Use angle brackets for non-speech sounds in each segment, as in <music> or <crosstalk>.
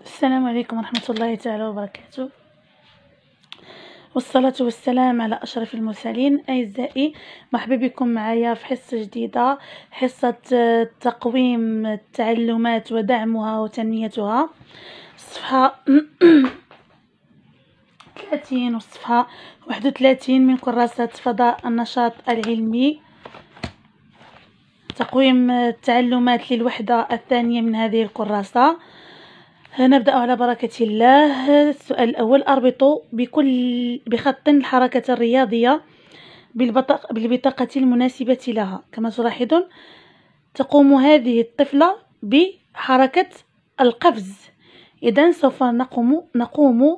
السلام عليكم ورحمة الله تعالى وبركاته والصلاة والسلام على أشرف المرسلين أعزائي مرحبا بكم معايا في حصة جديدة حصة آه، تقويم التعلمات ودعمها وتنميتها صفحة 30 <clears throat> وصفحة 31 من كراسة فضاء النشاط العلمي تقويم التعلمات للوحدة الثانية من هذه الكراسة نبدأ على بركة الله السؤال الأول أربطوا بكل بخط الحركة الرياضية بالبطاقة المناسبة لها كما تلاحظون تقوم هذه الطفلة بحركة القفز إذا سوف نقوم, نقوم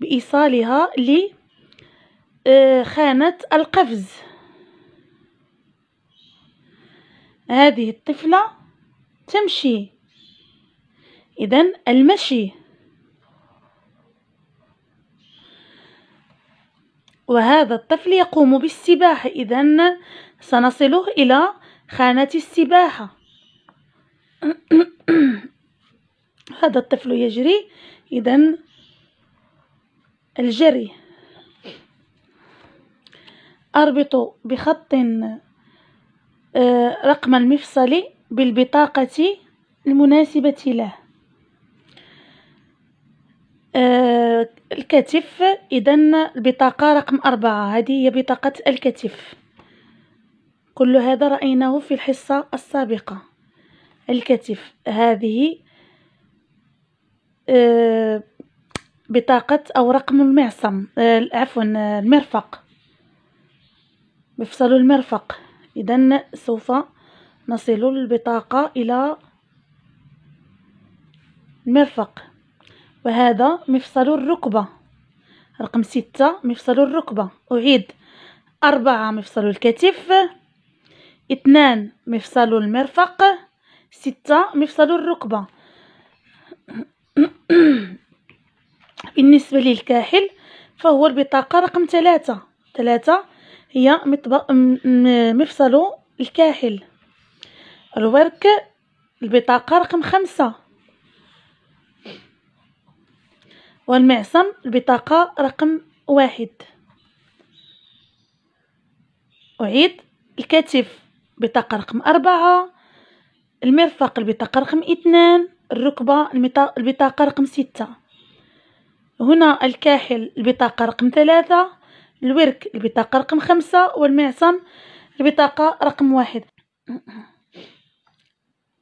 بإيصالها لخانة آه، القفز هذه الطفلة تمشي إذا المشي وهذا الطفل يقوم بالسباحة إذا سنصله إلى خانة السباحة <clears throat> هذا الطفل يجري إذا الجري أربط بخط آه، رقم المفصل بالبطاقة المناسبة له آه الكتف اذا البطاقه رقم أربعة هذه هي بطاقه الكتف كل هذا رايناه في الحصه السابقه الكتف هذه آه بطاقه او رقم المعصم آه عفوا آه، المرفق مفصل المرفق اذا سوف نصل البطاقه الى المرفق وهذا مفصل الركبة رقم ستة مفصل الركبة أعيد أربعة مفصل الكتف اثنان مفصل المرفق ستة مفصل الركبة <clears throat> بالنسبة للكاحل فهو البطاقة رقم ثلاثة ثلاثة هي مفصل الكاحل الورك البطاقة رقم خمسة والمعصم البطاقة رقم واحد أعيد الكتف بطاقة رقم أربعة المرفق البطاقة رقم اثنان الركبة البطاقة رقم ستة هنا الكاحل البطاقة رقم ثلاثة الورك البطاقة رقم خمسة والمعصم البطاقة رقم واحد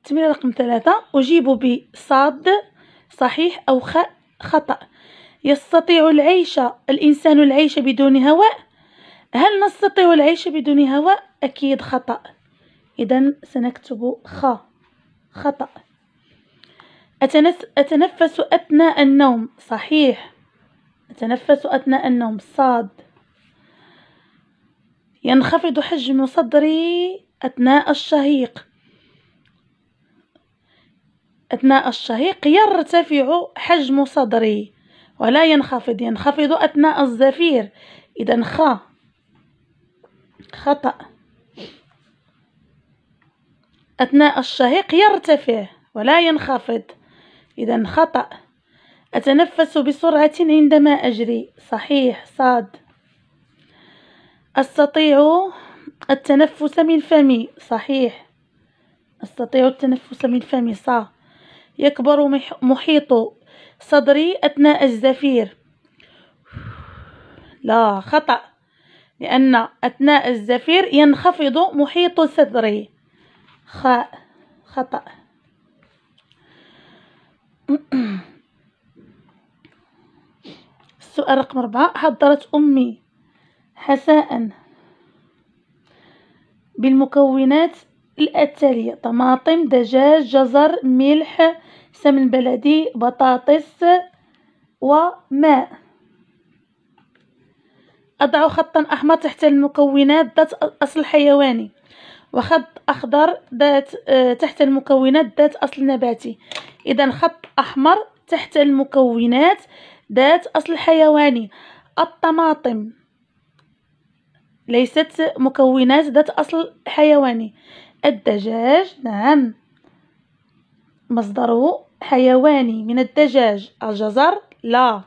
تمرين رقم ثلاثة أجيب بصاد صحيح أو خطأ يستطيع العيش الإنسان العيش بدون هواء هل نستطيع العيش بدون هواء أكيد خطأ إذا سنكتب خ خطأ أتنفس أثناء النوم صحيح أتنفس أثناء النوم صاد ينخفض حجم صدري أثناء الشهيق أثناء الشهيق يرتفع حجم صدري ولا ينخفض ينخفض أثناء الزفير إذا خ خطأ أثناء الشهيق يرتفع ولا ينخفض إذا خطأ أتنفس بسرعة عندما أجري صحيح صاد أستطيع التنفس من فمي صحيح أستطيع التنفس من فمي صا يكبر محيط صدري أثناء الزفير لا خطأ لأن أثناء الزفير ينخفض محيط صدري خاء خطأ السؤال رقم أربعة حضرت أمي حساء بالمكونات الأتالية طماطم دجاج جزر ملح سمن بلدي بطاطس وماء أضع خطا أحمر تحت المكونات ذات أصل حيواني وخط أخضر ذات آه، تحت المكونات ذات أصل نباتي إذا خط أحمر تحت المكونات ذات أصل حيواني الطماطم ليست مكونات ذات أصل حيواني الدجاج نعم مصدره حيواني من الدجاج الجزر لا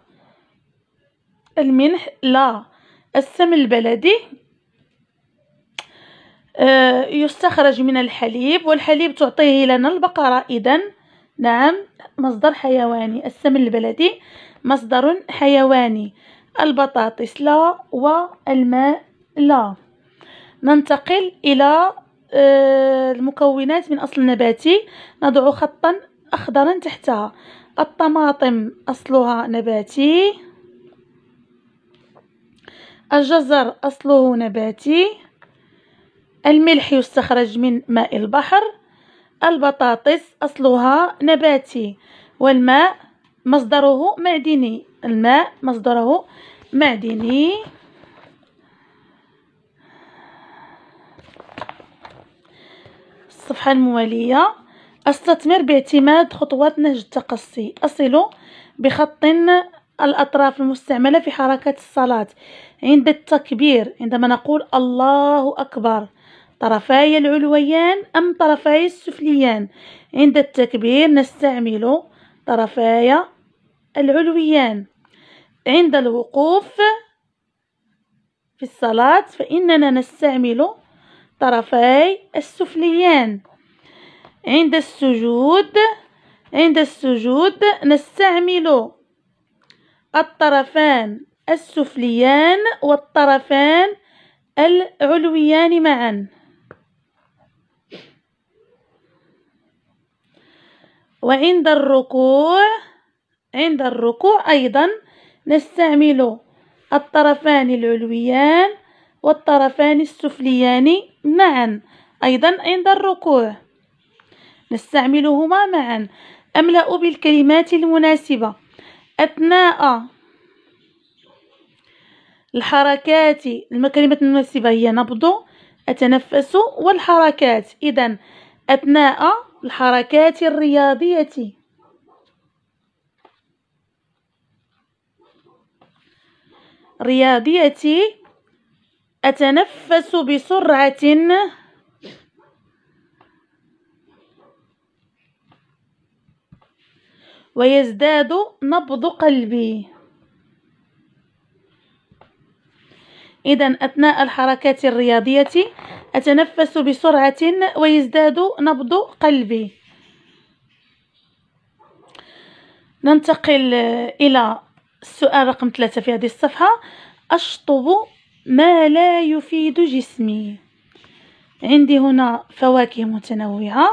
الملح لا السمن البلدي آه، يستخرج من الحليب والحليب تعطيه لنا البقرة إذا نعم مصدر حيواني السمن البلدي مصدر حيواني البطاطس لا والماء لا ننتقل إلى آه، المكونات من أصل نباتي نضع خطا أخضرا تحتها الطماطم أصلها نباتي الجزر أصله نباتي الملح يستخرج من ماء البحر البطاطس أصلها نباتي والماء مصدره معدني الماء مصدره معدني الصفحة الموالية استثمر باعتماد خطوات نهج التقصي أصل بخط الأطراف المستعملة في حركة الصلاة عند التكبير عندما نقول الله أكبر طرفي العلويان أم طرفي السفليان عند التكبير نستعمل طرفي العلويان عند الوقوف في الصلاة فإننا نستعمل الطرفي السفليان عند السجود عند السجود نستعمل الطرفان السفليان والطرفان العلويان معا وعند الركوع عند الركوع أيضا نستعمل الطرفان العلويان والطرفان السفليان معا أيضا عند الركوع نستعملهما معا أملأ بالكلمات المناسبة أثناء الحركات الكلمات المناسبة هي نبض أتنفس والحركات إذا أثناء الحركات الرياضية رياضية أتنفس بسرعة ويزداد نبض قلبي إذا أثناء الحركات الرياضية أتنفس بسرعة ويزداد نبض قلبي ننتقل إلى السؤال رقم ثلاثة في هذه الصفحة أشطب ما لا يفيد جسمي عندي هنا فواكه متنوعة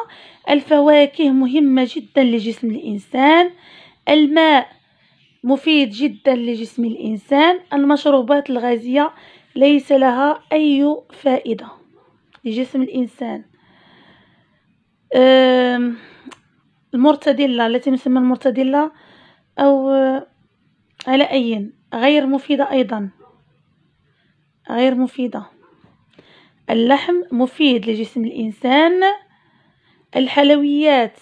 الفواكه مهمة جدا لجسم الإنسان الماء مفيد جدا لجسم الإنسان المشروبات الغازية ليس لها أي فائدة لجسم الإنسان المرتدلة التي نسمى المرتدلة أو على أي غير مفيدة أيضا غير مفيدة اللحم مفيد لجسم الإنسان الحلويات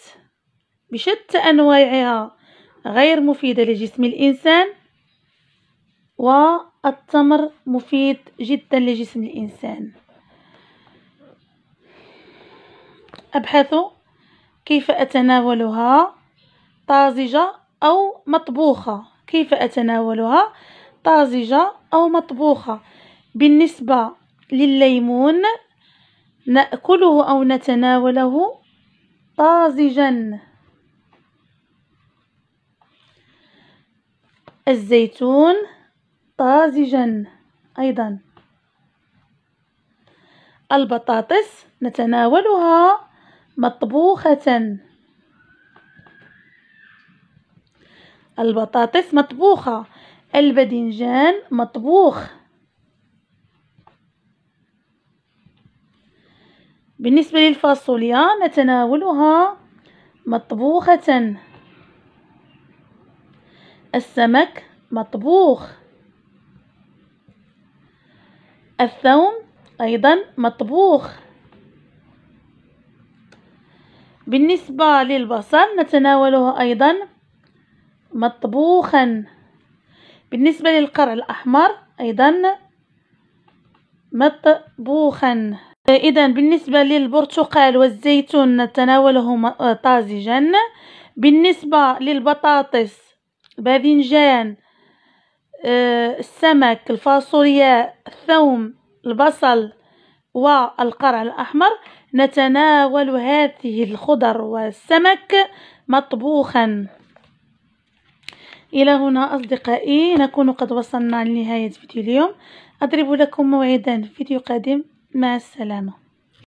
بشتى أنواعها غير مفيدة لجسم الإنسان والتمر مفيد جدا لجسم الإنسان أبحث كيف أتناولها طازجة أو مطبوخة كيف أتناولها طازجة أو مطبوخة بالنسبة للليمون نأكله أو نتناوله طازجا الزيتون طازجا أيضا البطاطس نتناولها مطبوخة البطاطس مطبوخة الباذنجان مطبوخ بالنسبة للفاصوليا نتناولها مطبوخة السمك مطبوخ الثوم أيضا مطبوخ بالنسبة للبصل نتناوله أيضا مطبوخا بالنسبة للقرع الأحمر أيضا مطبوخا إذا بالنسبة للبرتقال والزيتون نتناولهما آه، طازجا بالنسبة للبطاطس باذنجان آه، السمك الفاصوليا الثوم البصل والقرع الأحمر نتناول هذه الخضر والسمك مطبوخا إلى هنا أصدقائي نكون قد وصلنا لنهاية فيديو اليوم أضرب لكم موعدا في فيديو قادم مع السلامة